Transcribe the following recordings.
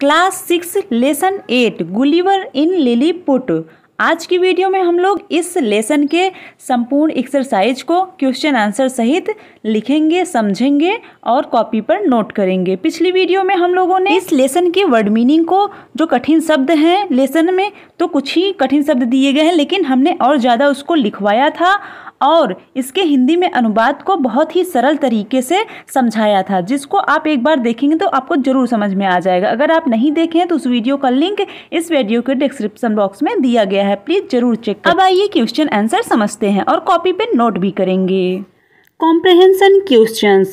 Class six lesson eight Gulliver in Lilli Lilliput आज की video में हम लोग इस लेसन के संपूर्ण एक्सरसाइज को क्वेश्चन आंसर सहित लिखेंगे समझेंगे और कॉपी पर नोट करेंगे पिछली वीडियो में हम लोगों ने इस लेसन के वर्ड मीनिंग को जो कठिन शब्द हैं लेसन में तो कुछ ही कठिन शब्द दिए गए हैं लेकिन हमने और ज़्यादा उसको लिखवाया था और इसके हिंदी में अनुवाद को बहुत ही सरल तरीके से समझाया था जिसको आप एक बार देखेंगे तो आपको ज़रूर समझ में आ जाएगा अगर आप नहीं देखें तो उस वीडियो का लिंक इस वीडियो के डिस्क्रिप्सन बॉक्स में दिया गया है गया है प्लीज जरूर चेक कर अब आइए क्वेश्चन आंसर समझते हैं और कॉपी पे नोट भी करेंगे comprehension question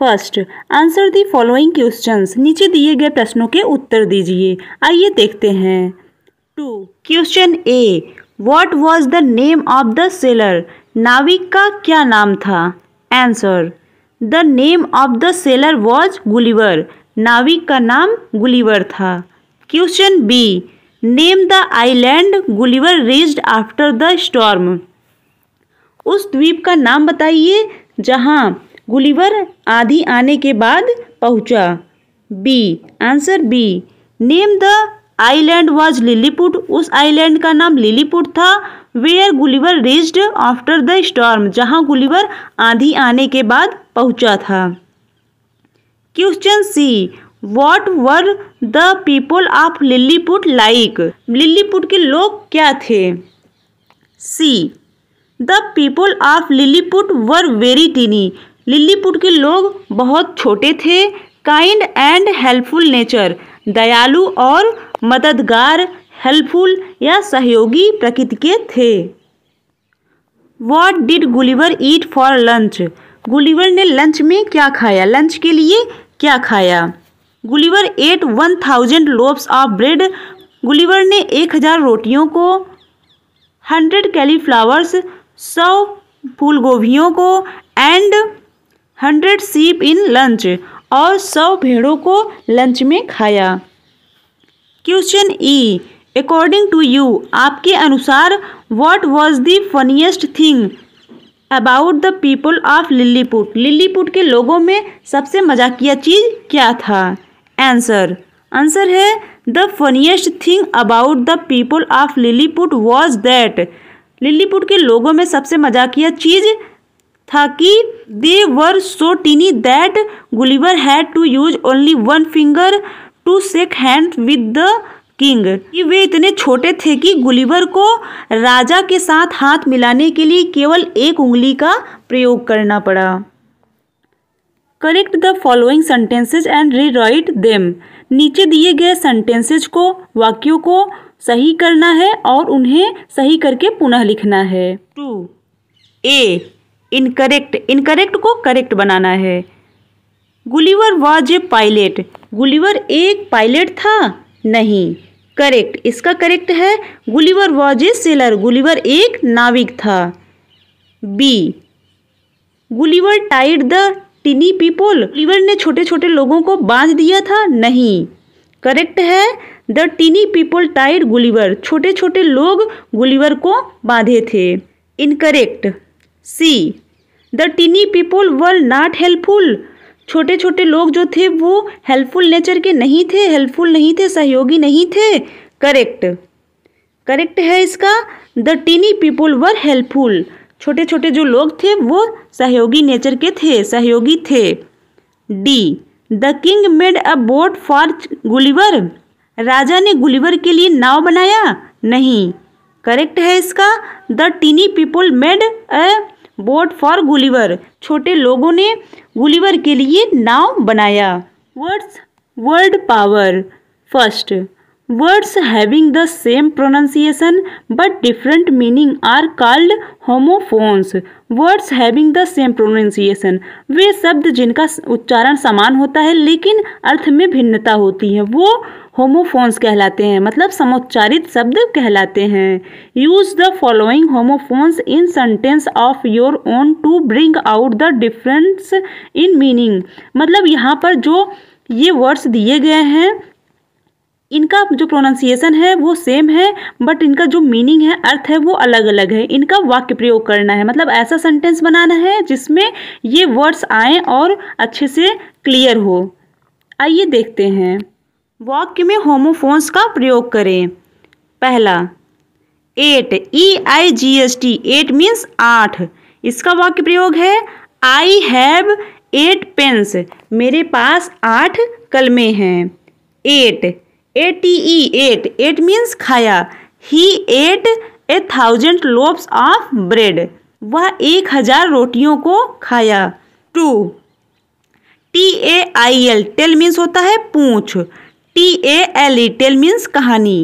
first answer the following question नीचे दिए गए प्रश्नों के उत्तर दीजिए आइए देखते हैं two question A what was the name of the sailor नाविक का क्या नाम था answer the name of the sailor was Gulliver नाविक का नाम गुलीवर था question B name the island Gulliver reached after the storm उस द्वीप का नाम बताइए जहाँ गुलिवर आधी आने के बाद पहुँचा B answer B name the island was Lilliput उस आइलैंड का नाम लिलीपुट था where Gulliver reached after the storm जहाँ गुलिवर आधी आने के बाद पहुँचा था question C what were the people of Lilliput like Lilliput के लोग क्या थे C the people of Lilliput were very tiny Lilliput के लोग बहुत छोटे थे काइंड एंड हेल्पफुल नेचर दयालु और मददगार हेल्पफुल या सहयोगी प्रकृति के थे what did Gulliver eat for lunch Gulliver ने लंच में क्या खाया लंच के लिए क्या खाया Gulliver ate one thousand loaves of bread Gulliver ने एक हज़ार रोटियों को हंड्रेड कैलीफ्लावर्स सौ फूल गोभीों को एंड हंड्रेड सीप इन लंच और सौ भेड़ों को लंच में खाया question E according to you आपके अनुसार what was the funniest thing about the people of Lilliput Lilliput के लोगों में सबसे मजाकिया चीज़ क्या था आंसर आंसर है the funniest thing about the people of Lilliput was that Lilliput के लोगों में सबसे मजाकिया चीज़ था कि they were so tiny that Gulliver had to use only one finger to shake hand with the king कि वे इतने छोटे थे कि गुलीवर को राजा के साथ हाथ मिलाने के लिए केवल एक उंगली का प्रयोग करना पड़ा correct the following sentences and rewrite them नीचे दिए गए सेंटेंसेज को वाक्यों को सही करना है और उन्हें सही करके पुनः लिखना है टू ए इनकरेक्ट इनकरेक्ट को करेक्ट बनाना है गुलीवर वाज ए पायलट गुलीवर एक पायलट था नहीं करेक्ट इसका करेक्ट है गुलीवर वाज ए सेलर गुलीवर एक नाविक था B Gulliver tied the tiny people रिवर ने छोटे छोटे लोगों को बांध दिया था नहीं करेक्ट है the tiny people tied Gulliver छोटे छोटे लोग गुलीवर को बांधे थे incorrect C the tiny people were not helpful छोटे छोटे लोग जो थे वो हेल्पफुल नेचर के नहीं थे हेल्पफुल नहीं थे सहयोगी नहीं थे करेक्ट करेक्ट है इसका the tiny people were helpful छोटे छोटे जो लोग थे वो सहयोगी नेचर के थे सहयोगी थे D the king made a boat for Gulliver राजा ने गुलिवर के लिए नाव बनाया नहीं करेक्ट है इसका the tiny people made a boat for Gulliver छोटे लोगों ने गुलिवर के लिए नाव बनाया words world power first Words having the same pronunciation but different meaning are called homophones. Words having the same pronunciation वे शब्द जिनका उच्चारण समान होता है लेकिन अर्थ में भिन्नता होती है वो होमोफोन्स कहलाते हैं मतलब समोच्चारित शब्द कहलाते हैं use the following homophones in sentence of your own to bring out the difference in meaning मतलब यहाँ पर जो ये वर्ड्स दिए गए हैं इनका जो प्रोनाउंसिएशन है वो सेम है बट इनका जो मीनिंग है अर्थ है वो अलग अलग है इनका वाक्य प्रयोग करना है मतलब ऐसा सेंटेंस बनाना है जिसमें ये वर्ड्स आए और अच्छे से क्लियर हो आइए देखते हैं वाक्य में होमोफोन्स का प्रयोग करें पहला eight E I G S T eight means आठ इसका वाक्य प्रयोग है आई हैव एट पेंस मेरे पास आठ कलमे हैं ate A T E ate ate means खाया he ate a thousand loaves of bread वह एक हजार रोटियों को खाया two T A I L tail means होता है पूछ T A L E tale means कहानी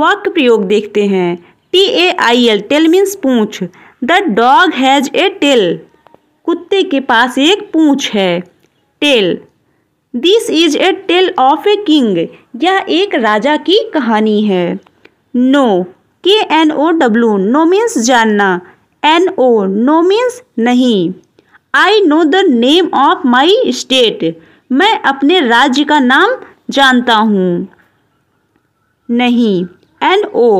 वाक्य प्रयोग देखते हैं T A I L tail means पूछ the dog has a tail कुत्ते के पास एक पूछ है tale this is a tale of A king यह एक राजा की कहानी है no K N O W know means जानना एन ओ नो मीन्स नहीं I know the name of my state मैं अपने राज्य का नाम जानता हूँ नहीं N O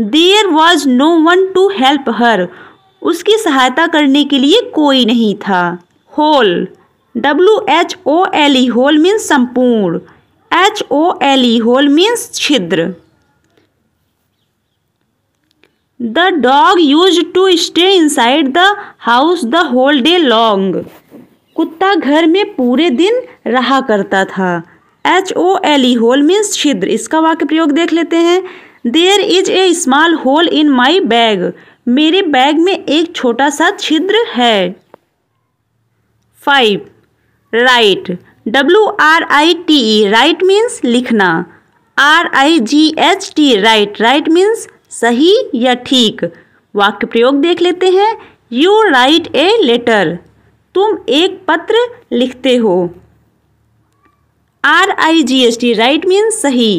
there was no one to help her उसकी सहायता करने के लिए कोई नहीं था whole W H O L E whole means संपूर्ण H O L E whole means छिद्र the dog use to stay inside the house the whole day long कुत्ता घर में पूरे दिन रहा करता था H O L E whole means छिद्र इसका वाक्य प्रयोग देख लेते हैं there is a small hole in my bag मेरे बैग में एक छोटा सा छिद्र है five write W R I T E write means लिखना R I G H T right right means सही या ठीक वाक्य प्रयोग देख लेते हैं यू राइट ए लेटर तुम एक पत्र लिखते हो R I G S T right means सही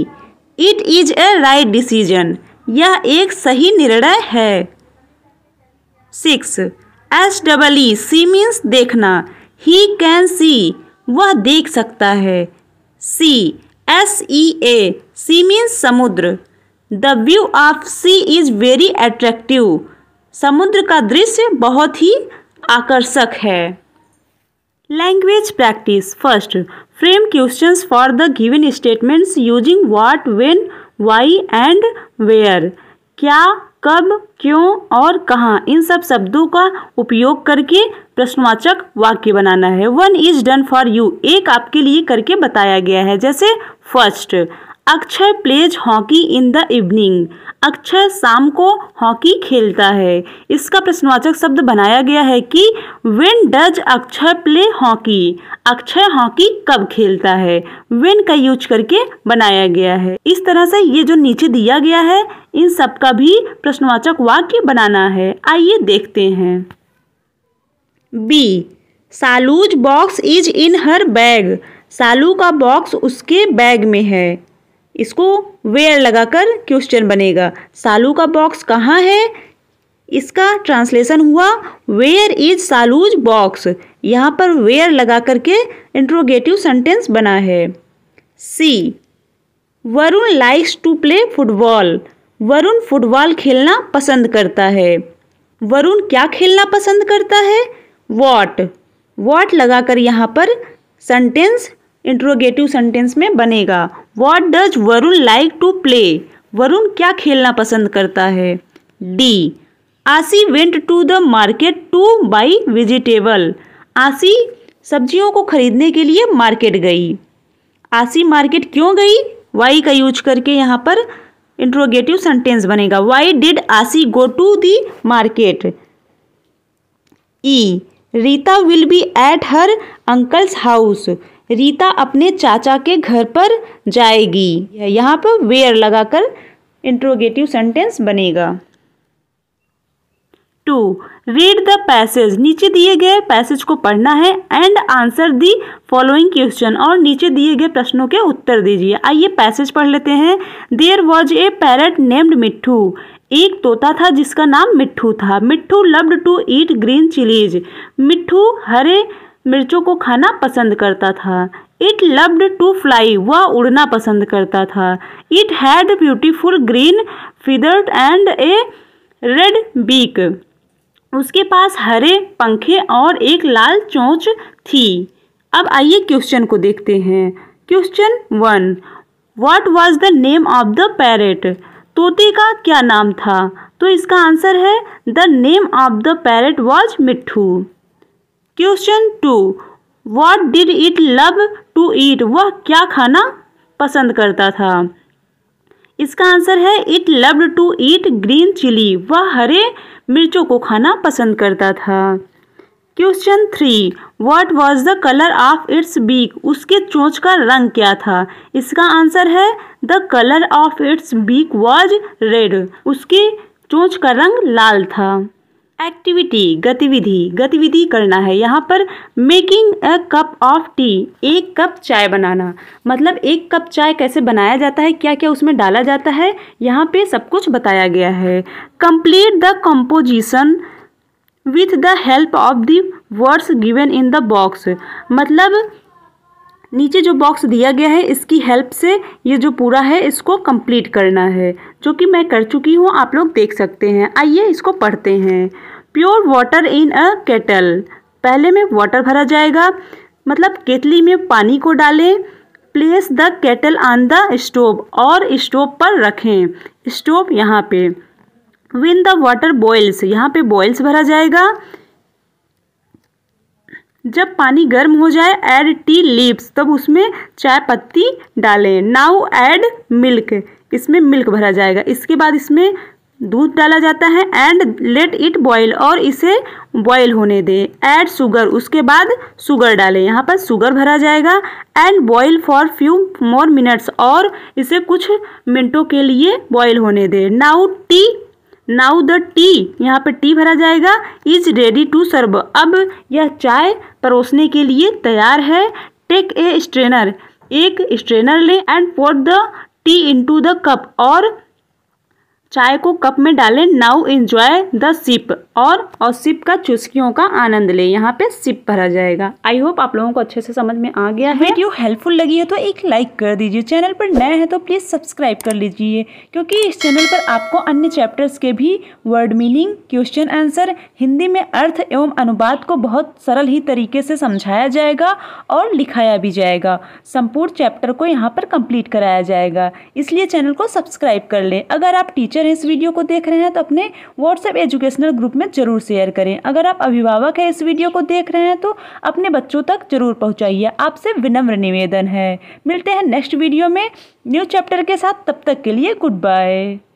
it is a right decision यह एक सही निर्णय है six S double E see means देखना ही कैन सी वह देख सकता है sea S E A sea means समुद्र the view of sea is very attractive समुद्र का दृश्य बहुत ही आकर्षक है language practice first frame questions for the given statements using what when why and where क्या कब क्यों और कहाँ इन सब शब्दों का उपयोग करके प्रश्नवाचक वाक्य बनाना है one is done for you एक आपके लिए करके बताया गया है जैसे first Akshay plays hockey in the evening Akshay शाम को हॉकी खेलता है इसका प्रश्नवाचक शब्द बनाया गया है कि when does Akshay play hockey Akshay hockey कब खेलता है वेन का यूज करके बनाया गया है इस तरह से ये जो नीचे दिया गया है इन सब का भी प्रश्नवाचक वाक्य बनाना है आइए देखते हैं B Salu's box is in her bag Salu का बॉक्स उसके बैग में है इसको वेयर लगाकर क्वेश्चन बनेगा सालू का बॉक्स कहाँ है इसका ट्रांसलेशन हुआ वेयर इज सालूज बॉक्स यहाँ पर वेयर लगा करके इंट्रोगेटिव सेंटेंस बना है C Varun likes to play football Varun football खेलना पसंद करता है वरुण क्या खेलना पसंद करता है वॉट वॉट लगाकर यहाँ पर सेंटेंस इंट्रोगेटिव सेंटेंस में बनेगा what does Varun like to play Varun क्या खेलना पसंद करता है D Aasi went to the market to buy vegetable Aasi सब्जियों को खरीदने के लिए मार्केट गई आसी मार्केट क्यों गई वाई का यूज करके यहाँ पर इंट्रोगेटिव सेंटेंस बनेगा why did Aasi go to the market E Rita will be at her uncle's house Rita अपने चाचा के घर पर जाएगी यहाँ पर वेयर लगाकर इंट्रोगेटिव सेंटेंस बनेगा टू रीड द पैसेज नीचे दिए गए पैसेज को पढ़ना है and answer the following question और नीचे दिए गए प्रश्नों के उत्तर दीजिए आइए पैसेज पढ़ लेते हैं there was a parrot named Mitthu एक तोता था जिसका नाम मिट्ठू था Mitthu loved to eat green chillies Mitthu हरे मिर्चों को खाना पसंद करता था इट लव्ड टू फ्लाई वह उड़ना पसंद करता था it had beautiful green feathers and a red beak उसके पास हरे पंखे और एक लाल चोंच थी अब आइए क्वेश्चन को देखते हैं question one what was the name of the parrot तोते का क्या नाम था तो इसका आंसर है the name of the parrot was Mitthu question two what did it love to eat वह क्या खाना पसंद करता था इसका आंसर है it loved to eat green chilli वह हरे मिर्चों को खाना पसंद करता था question three what was the colour of its beak उसके चोंच का रंग क्या था इसका आंसर है the colour of its beak was red उसके चोंच का रंग लाल था एक्टिविटी गतिविधि गतिविधि करना है यहाँ पर making a cup of tea एक कप चाय बनाना मतलब एक कप चाय कैसे बनाया जाता है क्या क्या उसमें डाला जाता है यहाँ पे सब कुछ बताया गया है complete the composition with the help of the words given in the box मतलब नीचे जो बॉक्स दिया गया है इसकी हेल्प से ये जो पूरा है इसको कंप्लीट करना है जो कि मैं कर चुकी हूँ आप लोग देख सकते हैं आइए इसको पढ़ते हैं pour water in a kettle पहले में वाटर भरा जाएगा मतलब केतली में पानी को डालें place the kettle on the stove और स्टोव पर रखें स्टोव यहाँ पे विन द वाटर बॉयल्स यहाँ पे बॉयल्स भरा जाएगा जब पानी गर्म हो जाए ऐड टी लीव्स तब उसमें चाय पत्ती डालें नाउ ऐड मिल्क इसमें मिल्क भरा जाएगा इसके बाद इसमें दूध डाला जाता है एंड लेट इट बॉयल और इसे बॉयल होने दें ऐड शुगर उसके बाद शुगर डालें यहाँ पर शुगर भरा जाएगा and boil for few more minutes और इसे कुछ मिनटों के लिए बॉयल होने दें now tea now the tea यहाँ पे टी भरा जाएगा इज रेडी टू सर्व अब यह चाय परोसने के लिए तैयार है टेक ए स्ट्रेनर एक स्ट्रेनर लें and pour the tea to the cup और चाय को कप में डालें नाउ इंजॉय द सिप और और सिप का चुस्कियों का आनंद लें यहाँ पे सिप भरा जाएगा आई होप आप लोगों को अच्छे से समझ में आ गया है वीडियो हेल्पफुल लगी है तो एक लाइक कर दीजिए चैनल पर नए हैं तो प्लीज़ सब्सक्राइब कर लीजिए क्योंकि इस चैनल पर आपको अन्य चैप्टर्स के भी word meaning question answer Hindi में अर्थ एवं अनुवाद को बहुत सरल ही तरीके से समझाया जाएगा और लिखाया भी जाएगा संपूर्ण चैप्टर को यहाँ पर कंप्लीट कराया जाएगा इसलिए चैनल को सब्सक्राइब कर लें अगर आप टीचर अगर इस वीडियो को देख रहे हैं तो अपने व्हाट्सएप एजुकेशनल ग्रुप में ज़रूर शेयर करें अगर आप अभिभावक हैं इस वीडियो को देख रहे हैं तो अपने बच्चों तक जरूर पहुँचाइए आपसे विनम्र निवेदन है मिलते हैं नेक्स्ट वीडियो में न्यू चैप्टर के साथ तब तक के लिए गुड बाय